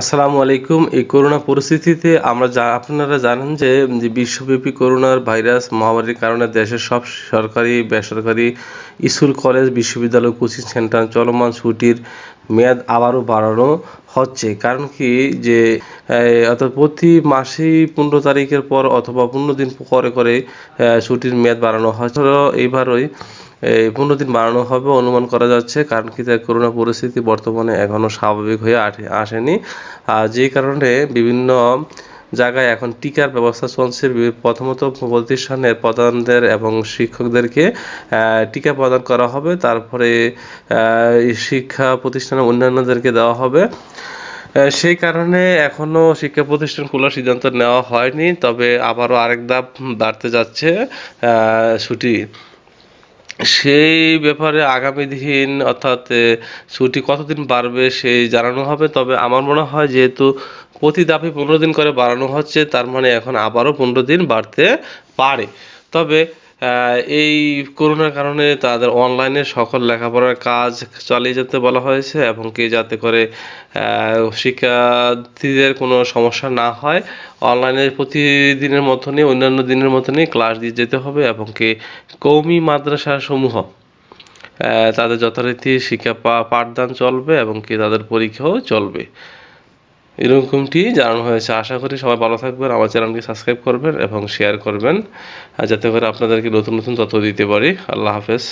আসসালামু আলাইকুম এই করোনা পরিস্থিতিতে আমরা আপনারা জানেন যে বিশ্বব্যাপী করোনার ভাইরাস মহামারীর কারণে দেশের সব সরকারি বেসরকারি স্কুল কলেজ বিশ্ববিদ্যালয় কোচিং সেন্টার চলমান ছুটির মেয়াদ আবারও বাড়ানো হচ্ছে কারণ কি যে অর্থাৎ প্রতি মাসেই পনেরো তারিখের পর অথবা পনেরো দিন করে করে ছুটির মেয়াদ বাড়ানো হয় এবারই এই পনেরো দিন বাড়ানো হবে অনুমান করা যাচ্ছে কারণ কি তার করোনা পরিস্থিতি বর্তমানে এখনও স্বাভাবিক হয়ে আসেনি আর যে কারণে বিভিন্ন জায়গায় এখন টিকার ব্যবস্থা চলছে প্রথমত প্রতিষ্ঠানের প্রধানদের এবং শিক্ষকদেরকে টিকা প্রদান করা হবে তারপরে শিক্ষা প্রতিষ্ঠানের অন্যান্যদেরকে দেওয়া হবে সেই কারণে এখনও শিক্ষা প্রতিষ্ঠান খোলার সিদ্ধান্ত নেওয়া হয়নি তবে আবারও আরেক ধাপ বাড়তে যাচ্ছে ছুটি সেই ব্যাপারে আগামী দিন অর্থাৎ ছুটি কতদিন বাড়বে সেই জানানো হবে তবে আমার মনে হয় যেহেতু প্রতি দাপে পনেরো দিন করে বাড়ানো হচ্ছে তার মানে এখন আবারও পনেরো দিন বাড়তে পারে তবে এই করোনার কারণে তাদের অনলাইনে সকল লেখাপড়ার কাজ চালিয়ে যেতে বলা হয়েছে এবং কি যাতে করে শিক্ষার্থীদের কোনো সমস্যা না হয় অনলাইনের প্রতিদিনের মতনই অন্যান্য দিনের মতনই ক্লাস দিয়ে যেতে হবে এবং কি কৌমি মাদ্রাসাসমূহ তাদের যথারীতি শিক্ষা পাঠদান চলবে এবং কি তাদের পরীক্ষাও চলবে এরকমটি জানানো হয়েছে আশা করি সবাই ভালো থাকবেন আমার চ্যানেলকে সাবস্ক্রাইব করবেন এবং শেয়ার করবেন যাতে করে আপনাদেরকে নতুন নতুন তথ্য দিতে পারি আল্লাহ হাফেজ